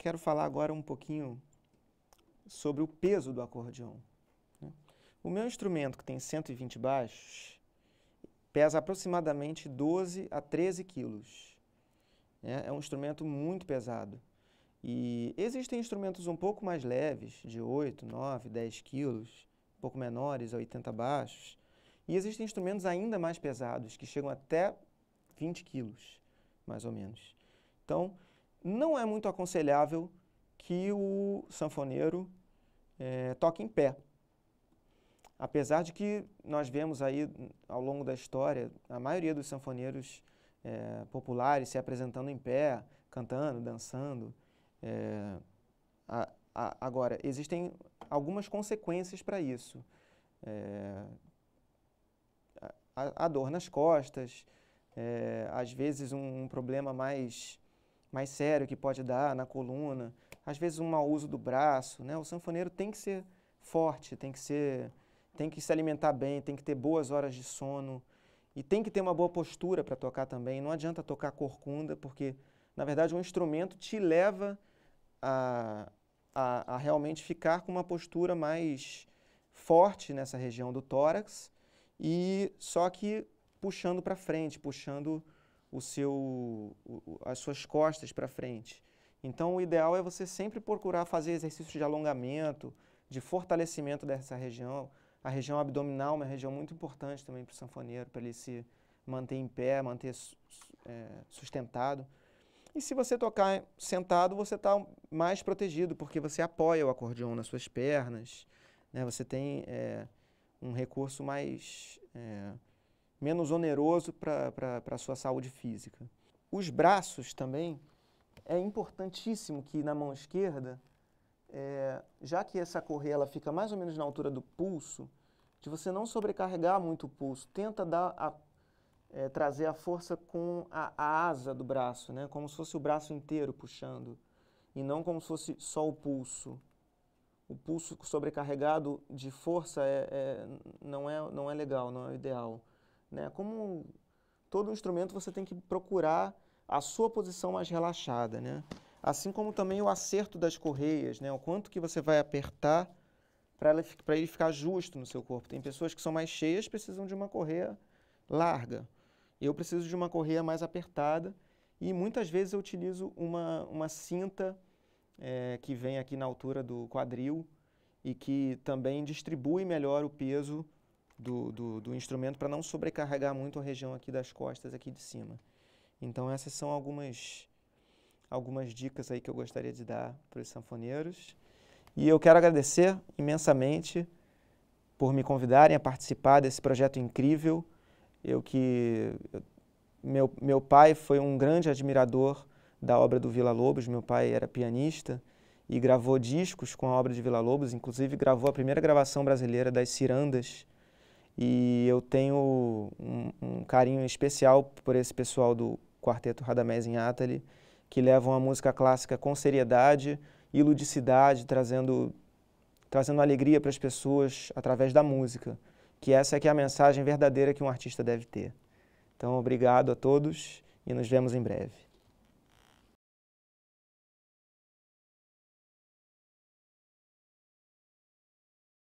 quero falar agora um pouquinho sobre o peso do acordeão. Né? O meu instrumento, que tem 120 baixos, pesa aproximadamente 12 a 13 quilos. Né? É um instrumento muito pesado. E existem instrumentos um pouco mais leves, de 8, 9, 10 quilos, um pouco menores, 80 baixos. E existem instrumentos ainda mais pesados, que chegam até 20 quilos, mais ou menos. Então, não é muito aconselhável que o sanfoneiro é, toque em pé. Apesar de que nós vemos aí ao longo da história a maioria dos sanfoneiros é, populares se apresentando em pé, cantando, dançando. É, a, a, agora, existem algumas consequências para isso. É, a, a, dor nas costas, às vezes um, um problema mais mais sério que pode dar na coluna, às vezes um mau uso do braço, né? O sanfoneiro tem que ser forte, tem que ser, tem que se alimentar bem, tem que ter boas horas de sono e tem que ter uma boa postura para tocar também. Não adianta tocar corcunda porque na verdade um instrumento te leva a, a, a realmente ficar com uma postura mais forte nessa região do tórax e só que puxando para frente, puxando o seu, as suas costas para frente. Então, o ideal é você sempre procurar fazer exercícios de alongamento, de fortalecimento dessa região. A região abdominal é uma região muito importante também para o sanfoneiro, para ele se manter em pé, manter é, sustentado. E se você tocar sentado, você está mais protegido, porque você apoia o acordeão nas suas pernas, né? você tem é, um recurso mais é, menos oneroso para a sua saúde física. Os braços também, é importantíssimo que na mão esquerda, é, já que essa correia ela fica mais ou menos na altura do pulso, de você não sobrecarregar muito o pulso, tenta dar a, é, trazer a força com a, a asa do braço, né? como se fosse o braço inteiro puxando, e não como se fosse só o pulso o pulso sobrecarregado de força é, é, não, é, não é legal, não é o ideal. Né? Como todo instrumento, você tem que procurar a sua posição mais relaxada, né? Assim como também o acerto das correias, né? O quanto que você vai apertar para ele ficar justo no seu corpo. Tem pessoas que são mais cheias, precisam de uma correia larga. Eu preciso de uma correia mais apertada e muitas vezes eu utilizo uma, uma cinta é, que vem aqui na altura do quadril e que também distribui melhor o peso do, do, do instrumento para não sobrecarregar muito a região aqui das costas, aqui de cima. Então essas são algumas, algumas dicas aí que eu gostaria de dar para os sanfoneiros. E eu quero agradecer imensamente por me convidarem a participar desse projeto incrível. Eu que meu, meu pai foi um grande admirador da obra do Vila Lobos, meu pai era pianista e gravou discos com a obra de Vila Lobos, inclusive gravou a primeira gravação brasileira das Cirandas, e eu tenho um, um carinho especial por esse pessoal do Quarteto Radamés em Atali, que levam a música clássica com seriedade e ludicidade, trazendo, trazendo alegria para as pessoas através da música, que essa é que é a mensagem verdadeira que um artista deve ter. Então, obrigado a todos e nos vemos em breve.